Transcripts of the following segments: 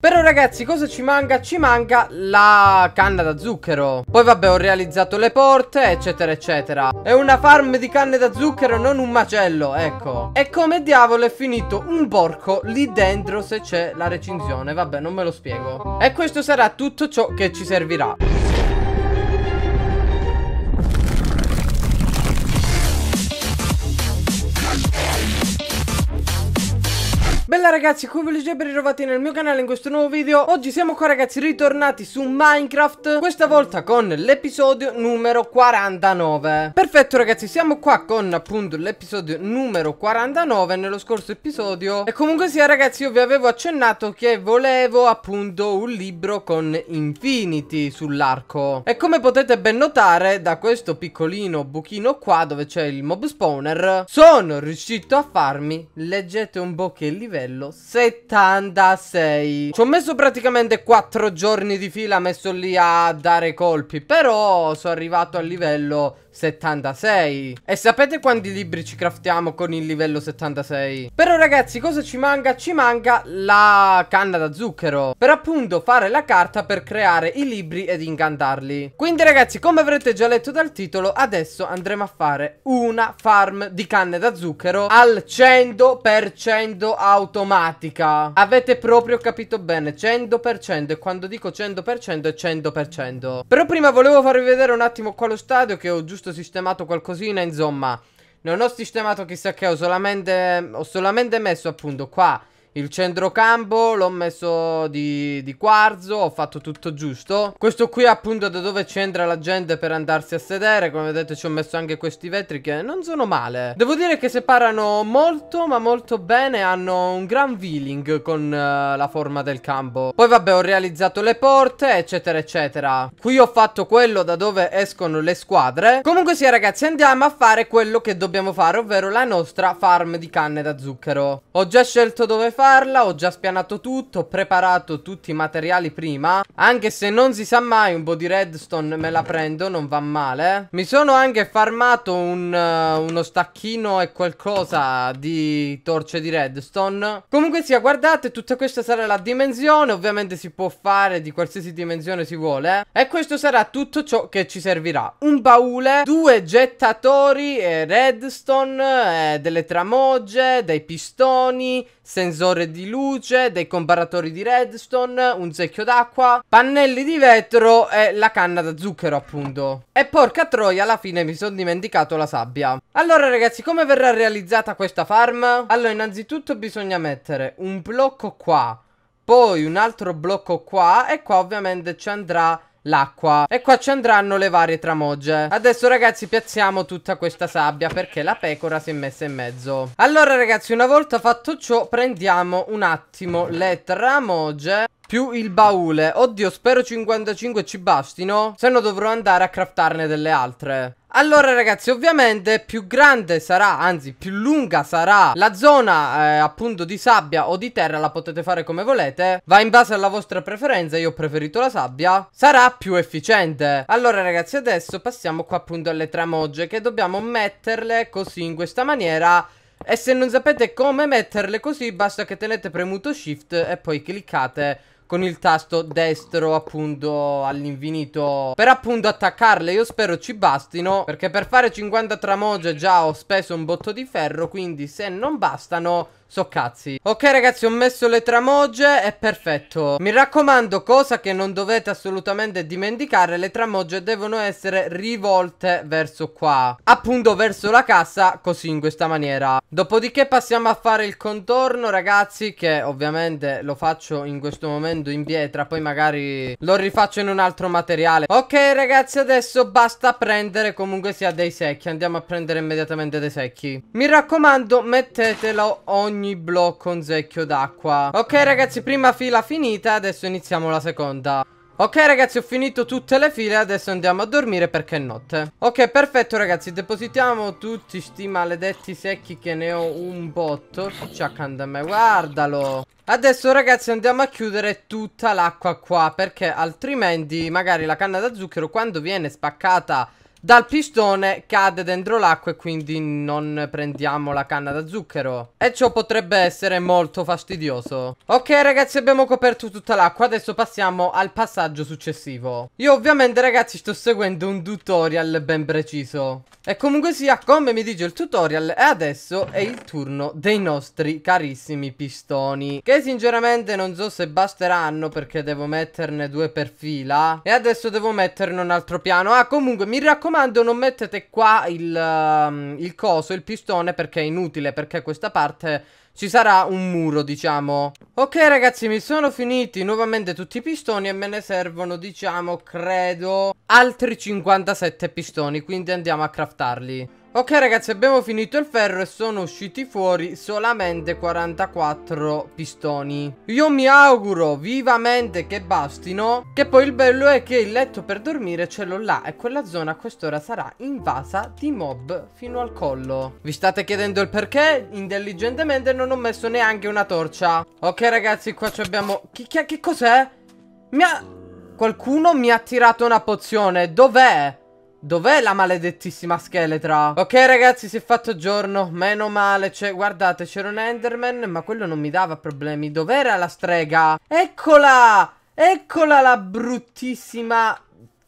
Però ragazzi cosa ci manca? Ci manca la canna da zucchero Poi vabbè ho realizzato le porte eccetera eccetera È una farm di canne da zucchero non un macello ecco E come diavolo è finito un porco lì dentro se c'è la recinzione Vabbè non me lo spiego E questo sarà tutto ciò che ci servirà ragazzi, come vi ben ritrovati nel mio canale in questo nuovo video Oggi siamo qua ragazzi ritornati su Minecraft Questa volta con l'episodio numero 49 Perfetto ragazzi, siamo qua con appunto l'episodio numero 49 Nello scorso episodio E comunque sia ragazzi io vi avevo accennato che volevo appunto un libro con Infinity sull'arco E come potete ben notare da questo piccolino buchino qua dove c'è il mob spawner Sono riuscito a farmi, leggete un po' che livello 76 Ci ho messo praticamente 4 giorni di fila messo lì a dare colpi Però sono arrivato al livello 76 E sapete quanti libri ci craftiamo con il livello 76? Però ragazzi cosa ci manca? Ci manca la canna da zucchero Per appunto fare la carta per creare i libri ed incantarli Quindi ragazzi come avrete già letto dal titolo Adesso andremo a fare una farm di canne da zucchero Al 100% automatica Avete proprio capito bene 100% E quando dico 100% è 100% Però prima volevo farvi vedere un attimo qua lo stadio che ho giusto giusto sistemato qualcosina, insomma. Non ho sistemato chissà che, ho solamente, ho solamente messo appunto qua il centrocampo l'ho messo di, di, quarzo, ho fatto tutto giusto. Questo qui appunto da dove c'entra la gente per andarsi a sedere. Come vedete ci ho messo anche questi vetri che non sono male. Devo dire che separano molto ma molto bene, hanno un gran feeling con uh, la forma del campo. Poi vabbè ho realizzato le porte eccetera eccetera. Qui ho fatto quello da dove escono le squadre. Comunque sì ragazzi andiamo a fare quello che dobbiamo fare, ovvero la nostra farm di canne da zucchero. Ho già scelto dove fare farla, ho già spianato tutto, ho preparato tutti i materiali prima Anche se non si sa mai, un po' di redstone me la prendo, non va male Mi sono anche farmato un, uh, uno stacchino e qualcosa di torce di redstone Comunque sia, guardate, tutta questa sarà la dimensione Ovviamente si può fare di qualsiasi dimensione si vuole E questo sarà tutto ciò che ci servirà Un baule, due gettatori, redstone, eh, delle tramogge, dei pistoni, sensori generatore di luce, dei comparatori di redstone, un secchio d'acqua, pannelli di vetro e la canna da zucchero appunto. E porca troia alla fine mi sono dimenticato la sabbia. Allora ragazzi come verrà realizzata questa farm? Allora innanzitutto bisogna mettere un blocco qua, poi un altro blocco qua e qua ovviamente ci andrà l'acqua E qua ci andranno le varie tramogge Adesso ragazzi piazziamo tutta questa sabbia Perché la pecora si è messa in mezzo Allora ragazzi una volta fatto ciò Prendiamo un attimo le tramogge più il baule Oddio spero 55 ci bastino Se no dovrò andare a craftarne delle altre allora ragazzi ovviamente più grande sarà anzi più lunga sarà la zona eh, appunto di sabbia o di terra la potete fare come volete va in base alla vostra preferenza io ho preferito la sabbia sarà più efficiente Allora ragazzi adesso passiamo qua appunto alle tramogge che dobbiamo metterle così in questa maniera e se non sapete come metterle così basta che tenete premuto shift e poi cliccate con il tasto destro appunto all'infinito per appunto attaccarle io spero ci bastino perché per fare 50 tramoge già ho speso un botto di ferro quindi se non bastano So cazzi Ok ragazzi ho messo le tramoge È perfetto Mi raccomando cosa che non dovete assolutamente dimenticare Le tramoge devono essere rivolte verso qua Appunto verso la cassa Così in questa maniera Dopodiché passiamo a fare il contorno ragazzi Che ovviamente lo faccio in questo momento in pietra Poi magari lo rifaccio in un altro materiale Ok ragazzi adesso basta prendere comunque sia dei secchi Andiamo a prendere immediatamente dei secchi Mi raccomando mettetelo ogni ogni blocco un secchio d'acqua Ok ragazzi prima fila finita adesso iniziamo la seconda Ok ragazzi ho finito tutte le file Adesso andiamo a dormire perché è notte Ok perfetto ragazzi depositiamo tutti sti maledetti secchi che ne ho un botto C'è accanto a me guardalo Adesso ragazzi andiamo a chiudere tutta l'acqua qua Perché altrimenti magari la canna da zucchero quando viene spaccata dal pistone cade dentro l'acqua e quindi non prendiamo la canna da zucchero E ciò potrebbe essere molto fastidioso Ok ragazzi abbiamo coperto tutta l'acqua Adesso passiamo al passaggio successivo Io ovviamente ragazzi sto seguendo un tutorial ben preciso E comunque sia come mi dice il tutorial E adesso è il turno dei nostri carissimi pistoni Che sinceramente non so se basteranno perché devo metterne due per fila E adesso devo metterne un altro piano Ah comunque mi raccomando raccomando non mettete qua il, um, il coso, il pistone perché è inutile perché questa parte ci sarà un muro diciamo Ok ragazzi mi sono finiti nuovamente tutti i pistoni e me ne servono diciamo credo altri 57 pistoni quindi andiamo a craftarli Ok ragazzi abbiamo finito il ferro e sono usciti fuori solamente 44 pistoni Io mi auguro vivamente che bastino Che poi il bello è che il letto per dormire ce l'ho là E quella zona a quest'ora sarà invasa di mob fino al collo Vi state chiedendo il perché? Intelligentemente non ho messo neanche una torcia Ok ragazzi qua abbiamo... Che, che, che cos'è? Mi ha... Qualcuno mi ha tirato una pozione Dov'è? Dov'è la maledettissima scheletra? Ok ragazzi si è fatto giorno Meno male cioè, Guardate c'era un enderman Ma quello non mi dava problemi Dov'era la strega? Eccola Eccola la bruttissima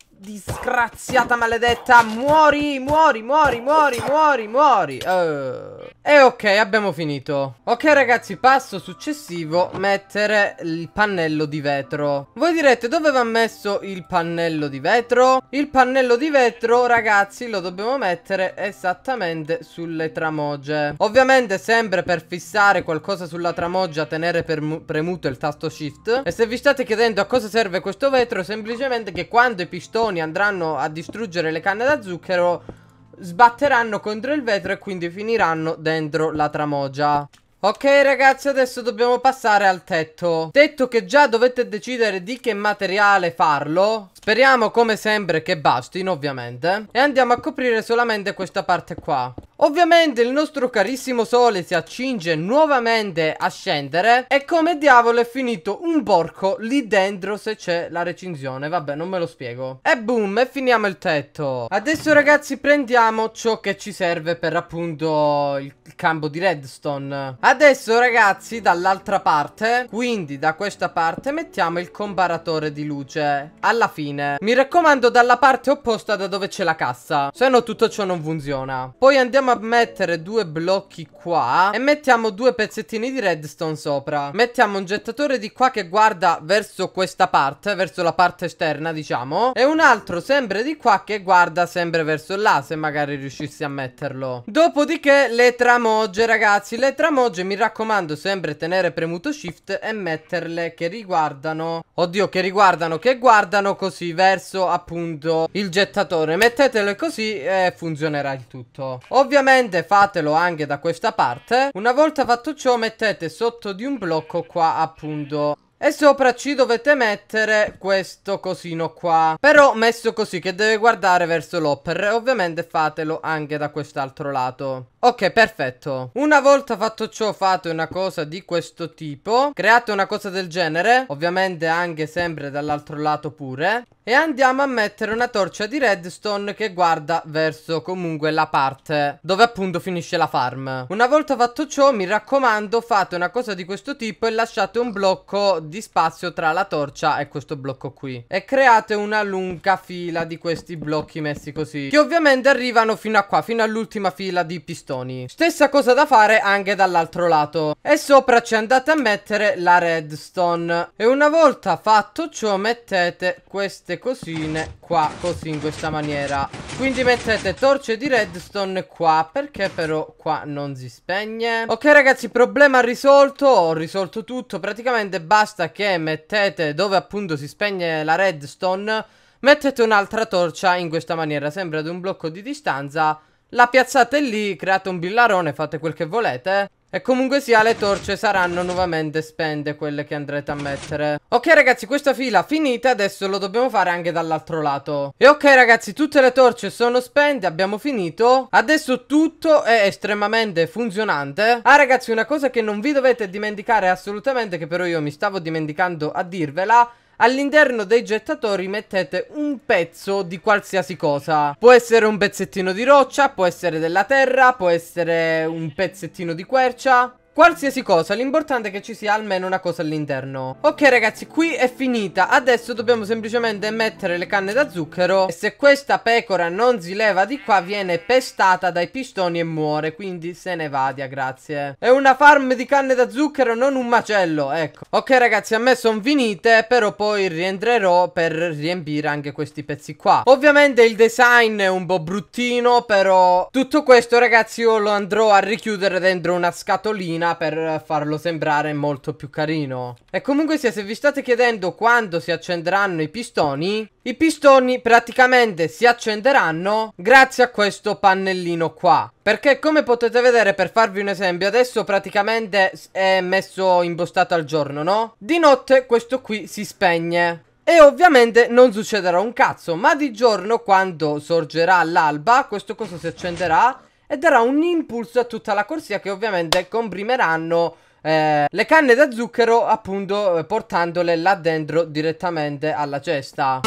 Disgraziata maledetta Muori muori muori muori muori muori uh. E ok, abbiamo finito. Ok ragazzi, passo successivo, mettere il pannello di vetro. Voi direte dove va messo il pannello di vetro? Il pannello di vetro, ragazzi, lo dobbiamo mettere esattamente sulle tramoge. Ovviamente sempre per fissare qualcosa sulla tramoggia tenere premuto il tasto shift. E se vi state chiedendo a cosa serve questo vetro, semplicemente che quando i pistoni andranno a distruggere le canne da zucchero sbatteranno contro il vetro e quindi finiranno dentro la tramogia. Ok ragazzi adesso dobbiamo passare al tetto Detto che già dovete decidere di che materiale farlo Speriamo come sempre che bastino ovviamente E andiamo a coprire solamente questa parte qua Ovviamente il nostro carissimo sole si accinge nuovamente a scendere e come diavolo è finito un porco lì dentro se c'è la recinzione, vabbè non me lo spiego. E boom e finiamo il tetto. Adesso ragazzi prendiamo ciò che ci serve per appunto il campo di redstone. Adesso ragazzi dall'altra parte, quindi da questa parte mettiamo il comparatore di luce alla fine. Mi raccomando dalla parte opposta da dove c'è la cassa, se no tutto ciò non funziona. Poi andiamo a mettere due blocchi qua e mettiamo due pezzettini di redstone sopra. Mettiamo un gettatore di qua che guarda verso questa parte, verso la parte esterna diciamo, e un altro sempre di qua che guarda sempre verso là se magari riuscissi a metterlo. Dopodiché le tramogge ragazzi, le tramogge mi raccomando sempre tenere premuto shift e metterle che riguardano, oddio che riguardano, che guardano così verso appunto il gettatore. Mettetele così e funzionerà il tutto. Ovviamente ovviamente fatelo anche da questa parte. Una volta fatto ciò mettete sotto di un blocco qua appunto e sopra ci dovete mettere questo cosino qua Però messo così che deve guardare verso l'hopper Ovviamente fatelo anche da quest'altro lato Ok, perfetto. Una volta fatto ciò, fate una cosa di questo tipo. Create una cosa del genere. Ovviamente anche sempre dall'altro lato pure. E andiamo a mettere una torcia di redstone che guarda verso comunque la parte dove appunto finisce la farm. Una volta fatto ciò, mi raccomando, fate una cosa di questo tipo e lasciate un blocco di spazio tra la torcia e questo blocco qui. E create una lunga fila di questi blocchi messi così. Che ovviamente arrivano fino a qua, fino all'ultima fila di pistone redstone. Stessa cosa da fare anche dall'altro lato. E sopra ci andate a mettere la redstone. E una volta fatto ciò mettete queste cosine qua, così in questa maniera. Quindi mettete torce di redstone qua, perché però qua non si spegne. Ok ragazzi, problema risolto, ho risolto tutto. Praticamente basta che mettete dove appunto si spegne la redstone mettete un'altra torcia in questa maniera, sempre ad un blocco di distanza la piazzate lì, create un billarone, fate quel che volete eh. e comunque sia le torce saranno nuovamente spente quelle che andrete a mettere Ok ragazzi questa fila finita adesso lo dobbiamo fare anche dall'altro lato E ok ragazzi tutte le torce sono spente abbiamo finito Adesso tutto è estremamente funzionante Ah ragazzi una cosa che non vi dovete dimenticare assolutamente che però io mi stavo dimenticando a dirvela All'interno dei gettatori mettete un pezzo di qualsiasi cosa. Può essere un pezzettino di roccia, può essere della terra, può essere un pezzettino di quercia. Qualsiasi cosa, l'importante è che ci sia almeno una cosa all'interno Ok ragazzi, qui è finita Adesso dobbiamo semplicemente mettere le canne da zucchero E se questa pecora non si leva di qua Viene pestata dai pistoni e muore Quindi se ne vadia, grazie È una farm di canne da zucchero, non un macello, ecco Ok ragazzi, a me sono finite Però poi rientrerò per riempire anche questi pezzi qua Ovviamente il design è un po' bruttino Però tutto questo ragazzi io lo andrò a richiudere dentro una scatolina copertina per farlo sembrare molto più carino. E comunque sia, se vi state chiedendo quando si accenderanno i pistoni, i pistoni praticamente si accenderanno grazie a questo pannellino qua. Perché come potete vedere per farvi un esempio adesso praticamente è messo impostato al giorno no? Di notte questo qui si spegne e ovviamente non succederà un cazzo ma di giorno quando sorgerà l'alba questo coso si accenderà e darà un impulso a tutta la corsia che ovviamente comprimeranno eh, le canne da zucchero appunto eh, portandole là dentro direttamente alla cesta.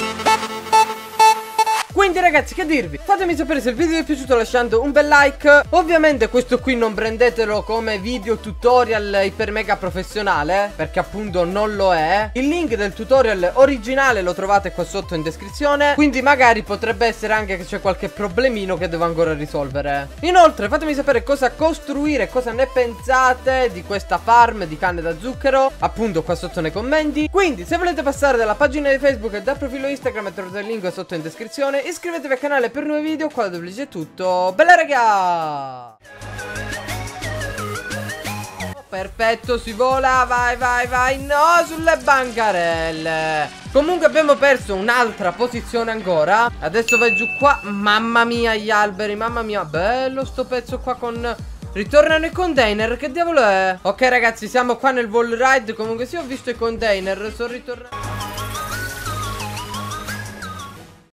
Quindi ragazzi che dirvi Fatemi sapere se il video vi è piaciuto lasciando un bel like Ovviamente questo qui non prendetelo come video tutorial iper mega professionale Perché appunto non lo è Il link del tutorial originale lo trovate qua sotto in descrizione Quindi magari potrebbe essere anche che c'è qualche problemino che devo ancora risolvere Inoltre fatemi sapere cosa costruire Cosa ne pensate di questa farm di canne da zucchero Appunto qua sotto nei commenti Quindi se volete passare dalla pagina di Facebook e dal profilo Instagram trovate il link sotto in descrizione iscrivetevi al canale per nuovi video, qua da WG tutto, bella raga! Perfetto, si vola, vai, vai, vai, no, sulle bancarelle Comunque abbiamo perso un'altra posizione ancora Adesso vai giù qua, mamma mia gli alberi, mamma mia Bello sto pezzo qua con... Ritornano i container, che diavolo è? Ok ragazzi, siamo qua nel wall ride Comunque sì, ho visto i container, sono ritornato...